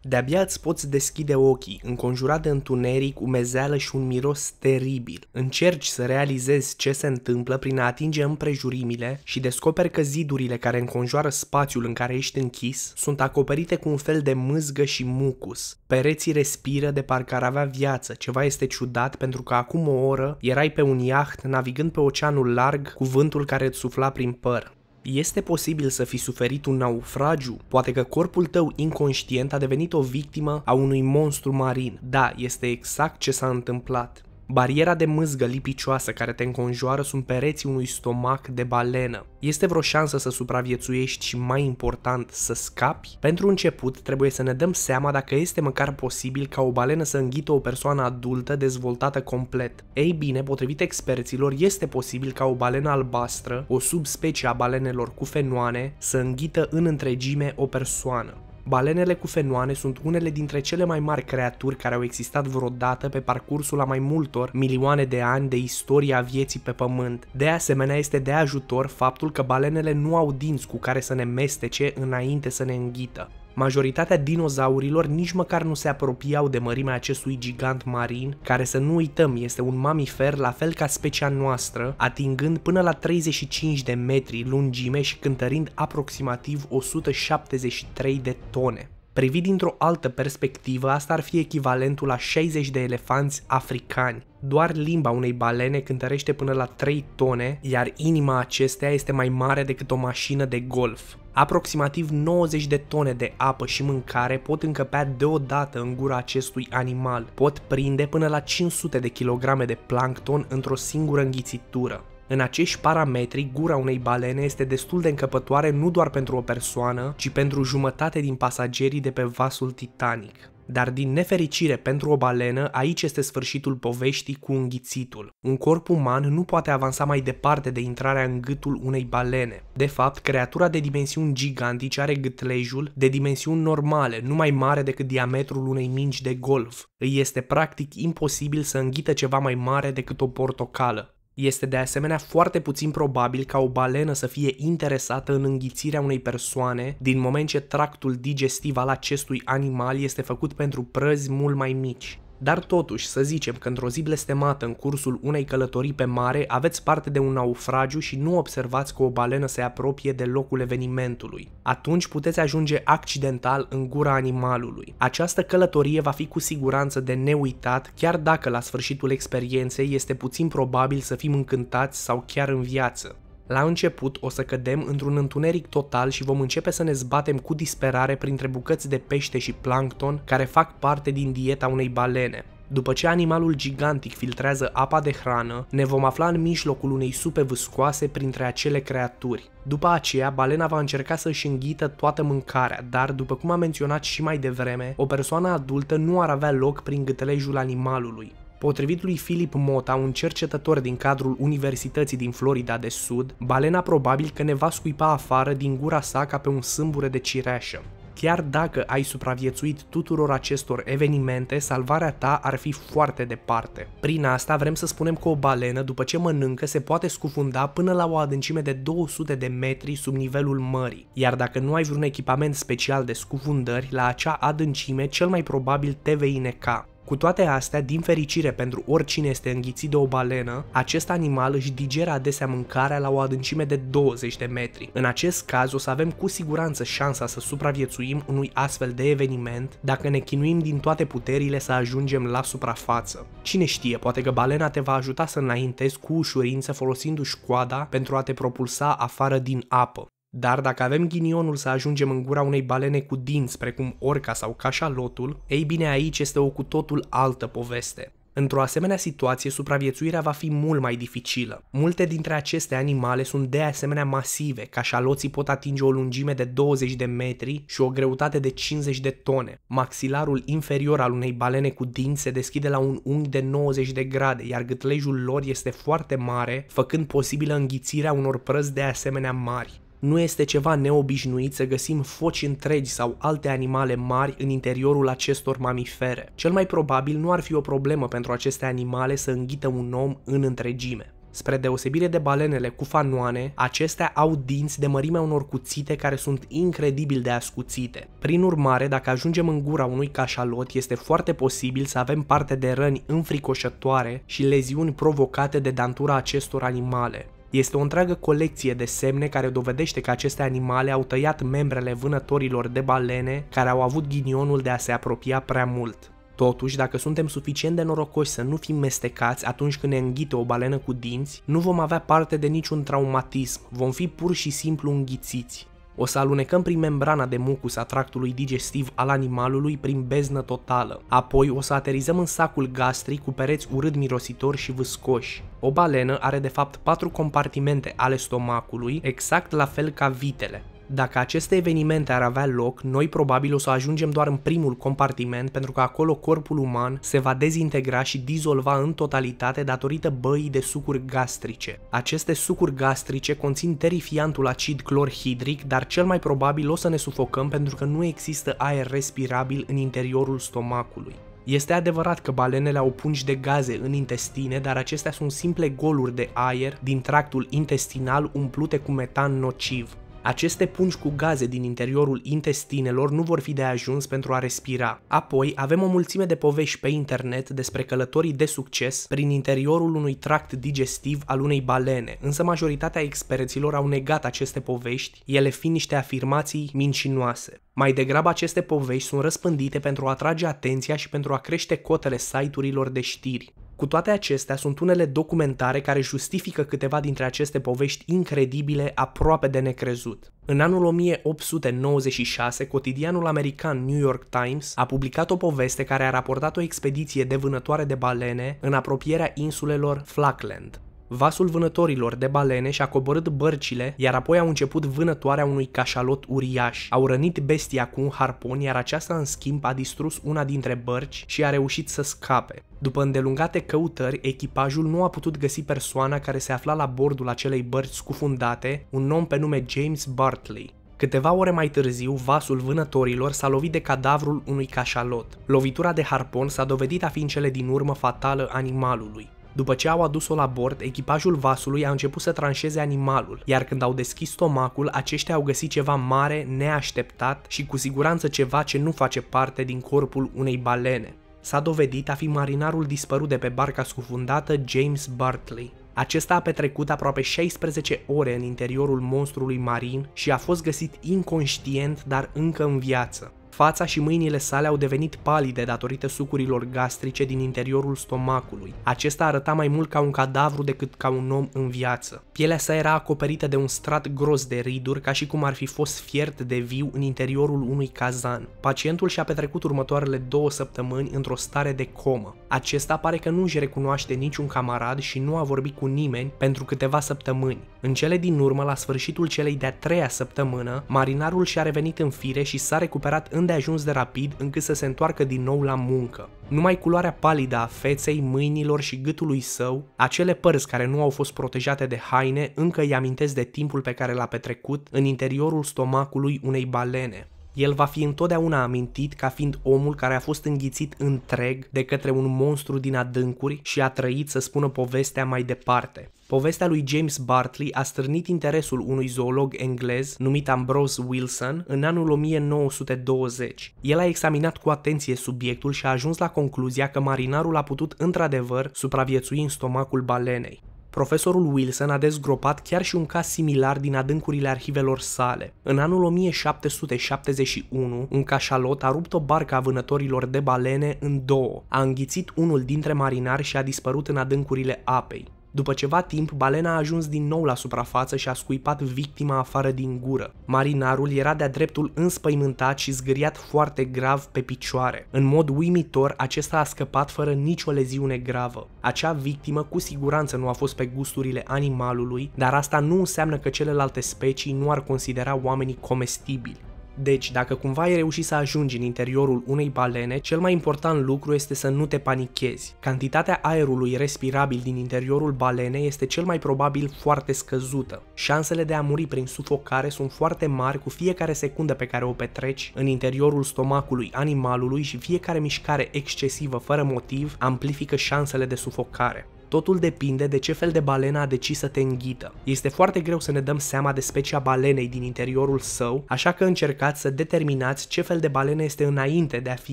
De-abia îți poți deschide ochii, înconjurat de întuneric, umezeală și un miros teribil. Încerci să realizezi ce se întâmplă prin a atinge împrejurimile și descoperi că zidurile care înconjoară spațiul în care ești închis sunt acoperite cu un fel de mâzgă și mucus. Pereții respiră de parcă ar avea viață, ceva este ciudat pentru că acum o oră erai pe un iaht navigând pe oceanul larg cu vântul care îți sufla prin păr. Este posibil să fi suferit un naufragiu, poate că corpul tău inconștient a devenit o victimă a unui monstru marin. Da, este exact ce s-a întâmplat. Bariera de mâzgă lipicioasă care te înconjoară sunt pereții unui stomac de balenă. Este vreo șansă să supraviețuiești și mai important să scapi? Pentru început trebuie să ne dăm seama dacă este măcar posibil ca o balenă să înghită o persoană adultă dezvoltată complet. Ei bine, potrivit experților, este posibil ca o balenă albastră, o subspecie a balenelor cu fenoane, să înghită în întregime o persoană. Balenele cu fenoane sunt unele dintre cele mai mari creaturi care au existat vreodată pe parcursul a mai multor milioane de ani de istoria vieții pe pământ. De asemenea, este de ajutor faptul că balenele nu au dinți cu care să ne mestece înainte să ne înghită majoritatea dinozaurilor nici măcar nu se apropiau de mărimea acestui gigant marin, care să nu uităm este un mamifer la fel ca specia noastră, atingând până la 35 de metri lungime și cântărind aproximativ 173 de tone. Privit dintr-o altă perspectivă, asta ar fi echivalentul la 60 de elefanți africani. Doar limba unei balene cântărește până la 3 tone, iar inima acesteia este mai mare decât o mașină de golf. Aproximativ 90 de tone de apă și mâncare pot încăpea deodată în gura acestui animal. Pot prinde până la 500 de kilograme de plancton într-o singură înghițitură. În acești parametri, gura unei balene este destul de încăpătoare nu doar pentru o persoană, ci pentru jumătate din pasagerii de pe vasul Titanic. Dar din nefericire pentru o balenă, aici este sfârșitul poveștii cu înghițitul. Un corp uman nu poate avansa mai departe de intrarea în gâtul unei balene. De fapt, creatura de dimensiuni gigantice are gâtlejul de dimensiuni normale, nu mai mare decât diametrul unei mingi de golf. Îi este practic imposibil să înghită ceva mai mare decât o portocală. Este de asemenea foarte puțin probabil ca o balenă să fie interesată în înghițirea unei persoane, din moment ce tractul digestiv al acestui animal este făcut pentru prăzi mult mai mici. Dar totuși, să zicem că într-o zi blestemată în cursul unei călătorii pe mare aveți parte de un naufragiu și nu observați că o balenă se apropie de locul evenimentului. Atunci puteți ajunge accidental în gura animalului. Această călătorie va fi cu siguranță de neuitat, chiar dacă la sfârșitul experienței este puțin probabil să fim încântați sau chiar în viață. La început o să cădem într-un întuneric total și vom începe să ne zbatem cu disperare printre bucăți de pește și plancton care fac parte din dieta unei balene. După ce animalul gigantic filtrează apa de hrană, ne vom afla în mijlocul unei supe vâscoase printre acele creaturi. După aceea, balena va încerca să-și înghită toată mâncarea, dar, după cum am menționat și mai devreme, o persoană adultă nu ar avea loc prin gâtelejul animalului. Potrivit lui Philip Mota, un cercetător din cadrul Universității din Florida de Sud, balena probabil că ne va scuipa afară din gura sa ca pe un sâmbure de cireașă. Chiar dacă ai supraviețuit tuturor acestor evenimente, salvarea ta ar fi foarte departe. Prin asta vrem să spunem că o balenă, după ce mănâncă, se poate scufunda până la o adâncime de 200 de metri sub nivelul mării, iar dacă nu ai vreun echipament special de scufundări, la acea adâncime cel mai probabil te vei ineca. Cu toate astea, din fericire pentru oricine este înghițit de o balenă, acest animal își digeră adesea mâncarea la o adâncime de 20 de metri. În acest caz o să avem cu siguranță șansa să supraviețuim unui astfel de eveniment dacă ne chinuim din toate puterile să ajungem la suprafață. Cine știe, poate că balena te va ajuta să înaintezi cu ușurință folosindu-și coada pentru a te propulsa afară din apă. Dar dacă avem ghinionul să ajungem în gura unei balene cu dinți precum orca sau cașalotul, ei bine aici este o cu totul altă poveste. Într-o asemenea situație, supraviețuirea va fi mult mai dificilă. Multe dintre aceste animale sunt de asemenea masive, cașaloții pot atinge o lungime de 20 de metri și o greutate de 50 de tone. Maxilarul inferior al unei balene cu dinți se deschide la un unghi de 90 de grade, iar gâtlejul lor este foarte mare, făcând posibilă înghițirea unor prăzi de asemenea mari. Nu este ceva neobișnuit să găsim foci întregi sau alte animale mari în interiorul acestor mamifere. Cel mai probabil nu ar fi o problemă pentru aceste animale să înghită un om în întregime. Spre deosebire de balenele cu fanoane, acestea au dinți de mărimea unor cuțite care sunt incredibil de ascuțite. Prin urmare, dacă ajungem în gura unui cașalot, este foarte posibil să avem parte de răni înfricoșătoare și leziuni provocate de dantura acestor animale. Este o întreagă colecție de semne care dovedește că aceste animale au tăiat membrele vânătorilor de balene care au avut ghinionul de a se apropia prea mult. Totuși, dacă suntem suficient de norocoși să nu fim mestecați atunci când ne înghite o balenă cu dinți, nu vom avea parte de niciun traumatism, vom fi pur și simplu înghițiți. O să alunecăm prin membrana de mucus a tractului digestiv al animalului prin beznă totală. Apoi o să aterizăm în sacul gastric cu pereți urât-mirositori și vâscoși. O balenă are de fapt patru compartimente ale stomacului, exact la fel ca vitele. Dacă aceste evenimente ar avea loc, noi probabil o să ajungem doar în primul compartiment pentru că acolo corpul uman se va dezintegra și dizolva în totalitate datorită băii de sucuri gastrice. Aceste sucuri gastrice conțin terifiantul acid clorhidric, dar cel mai probabil o să ne sufocăm pentru că nu există aer respirabil în interiorul stomacului. Este adevărat că balenele au pungi de gaze în intestine, dar acestea sunt simple goluri de aer din tractul intestinal umplute cu metan nociv. Aceste pungi cu gaze din interiorul intestinelor nu vor fi de ajuns pentru a respira. Apoi, avem o mulțime de povești pe internet despre călătorii de succes prin interiorul unui tract digestiv al unei balene, însă majoritatea experților au negat aceste povești, ele fiind niște afirmații mincinoase. Mai degrabă, aceste povești sunt răspândite pentru a atrage atenția și pentru a crește cotele site-urilor de știri. Cu toate acestea, sunt unele documentare care justifică câteva dintre aceste povești incredibile, aproape de necrezut. În anul 1896, cotidianul american New York Times a publicat o poveste care a raportat o expediție de vânătoare de balene în apropierea insulelor Flakland. Vasul vânătorilor de balene și-a coborât bărcile, iar apoi au început vânătoarea unui cașalot uriaș. Au rănit bestia cu un harpon, iar aceasta în schimb a distrus una dintre bărci și a reușit să scape. După îndelungate căutări, echipajul nu a putut găsi persoana care se afla la bordul acelei bărci scufundate, un om pe nume James Bartley. Câteva ore mai târziu, vasul vânătorilor s-a lovit de cadavrul unui cașalot. Lovitura de harpon s-a dovedit a fi în cele din urmă fatală animalului. După ce au adus-o la bord, echipajul vasului a început să tranșeze animalul, iar când au deschis stomacul, aceștia au găsit ceva mare, neașteptat și cu siguranță ceva ce nu face parte din corpul unei balene. S-a dovedit a fi marinarul dispărut de pe barca scufundată James Bartley. Acesta a petrecut aproape 16 ore în interiorul monstrului marin și a fost găsit inconștient, dar încă în viață. Fața și mâinile sale au devenit palide datorită sucurilor gastrice din interiorul stomacului. Acesta arăta mai mult ca un cadavru decât ca un om în viață. Pielea sa era acoperită de un strat gros de riduri, ca și cum ar fi fost fiert de viu în interiorul unui cazan. Pacientul și-a petrecut următoarele două săptămâni într-o stare de comă. Acesta pare că nu își recunoaște niciun camarad și nu a vorbit cu nimeni pentru câteva săptămâni. În cele din urmă, la sfârșitul celei de-a treia săptămână, marinarul și-a revenit în fire și s-a recuperat îndeajuns de rapid încât să se întoarcă din nou la muncă. Numai culoarea palidă a feței, mâinilor și gâtului său, acele părți care nu au fost protejate de haine, încă îi amintesc de timpul pe care l-a petrecut în interiorul stomacului unei balene el va fi întotdeauna amintit ca fiind omul care a fost înghițit întreg de către un monstru din adâncuri și a trăit să spună povestea mai departe. Povestea lui James Bartley a strânit interesul unui zoolog englez numit Ambrose Wilson în anul 1920. El a examinat cu atenție subiectul și a ajuns la concluzia că marinarul a putut într-adevăr supraviețui în stomacul balenei. Profesorul Wilson a dezgropat chiar și un caz similar din adâncurile arhivelor sale. În anul 1771, un cașalot a rupt o barcă a vânătorilor de balene în două, a înghițit unul dintre marinari și a dispărut în adâncurile apei. După ceva timp, balena a ajuns din nou la suprafață și a scuipat victima afară din gură. Marinarul era de-a dreptul înspăimântat și zgâriat foarte grav pe picioare. În mod uimitor, acesta a scăpat fără nicio leziune gravă. Acea victimă cu siguranță nu a fost pe gusturile animalului, dar asta nu înseamnă că celelalte specii nu ar considera oamenii comestibili. Deci, dacă cumva ai reușit să ajungi în interiorul unei balene, cel mai important lucru este să nu te panichezi. Cantitatea aerului respirabil din interiorul balenei este cel mai probabil foarte scăzută. Șansele de a muri prin sufocare sunt foarte mari cu fiecare secundă pe care o petreci în interiorul stomacului animalului și fiecare mișcare excesivă fără motiv amplifică șansele de sufocare. Totul depinde de ce fel de balenă a decis să te înghită. Este foarte greu să ne dăm seama de specia balenei din interiorul său, așa că încercați să determinați ce fel de balenă este înainte de a fi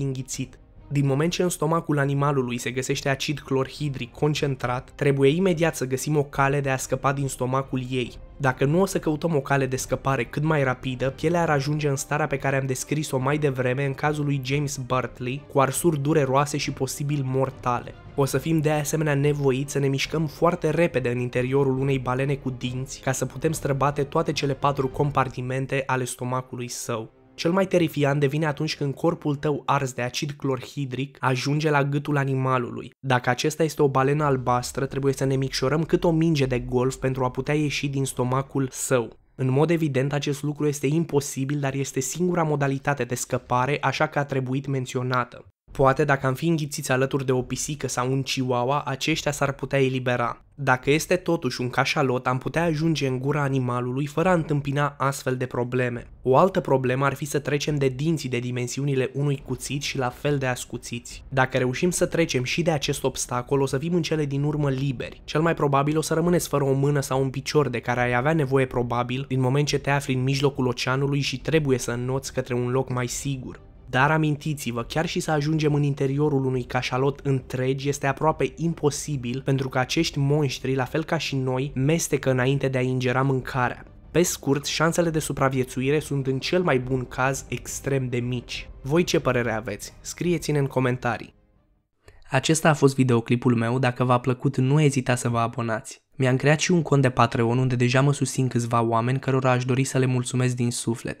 înghițit. Din moment ce în stomacul animalului se găsește acid clorhidric concentrat, trebuie imediat să găsim o cale de a scăpa din stomacul ei. Dacă nu o să căutăm o cale de scăpare cât mai rapidă, pielea ar ajunge în starea pe care am descris-o mai devreme în cazul lui James Bartley, cu arsuri dureroase și posibil mortale. O să fim de asemenea nevoiți să ne mișcăm foarte repede în interiorul unei balene cu dinți ca să putem străbate toate cele patru compartimente ale stomacului său. Cel mai terifiant devine atunci când corpul tău ars de acid clorhidric ajunge la gâtul animalului. Dacă acesta este o balenă albastră, trebuie să ne micșorăm cât o minge de golf pentru a putea ieși din stomacul său. În mod evident, acest lucru este imposibil, dar este singura modalitate de scăpare, așa că a trebuit menționată. Poate dacă am fi înghițiți alături de o pisică sau un chihuahua, aceștia s-ar putea elibera. Dacă este totuși un cașalot, am putea ajunge în gura animalului fără a întâmpina astfel de probleme. O altă problemă ar fi să trecem de dinții de dimensiunile unui cuțit și la fel de ascuțiți. Dacă reușim să trecem și de acest obstacol, o să fim în cele din urmă liberi. Cel mai probabil o să rămâneți fără o mână sau un picior de care ai avea nevoie probabil din moment ce te afli în mijlocul oceanului și trebuie să înnoți către un loc mai sigur. Dar amintiți-vă, chiar și să ajungem în interiorul unui cașalot întreg este aproape imposibil pentru că acești monștri, la fel ca și noi, mestecă înainte de a ingera mâncarea. Pe scurt, șansele de supraviețuire sunt în cel mai bun caz extrem de mici. Voi ce părere aveți? Scrieți-ne în comentarii. Acesta a fost videoclipul meu, dacă v-a plăcut nu ezita să vă abonați. Mi-am creat și un cont de Patreon unde deja mă susțin câțiva oameni cărora aș dori să le mulțumesc din suflet.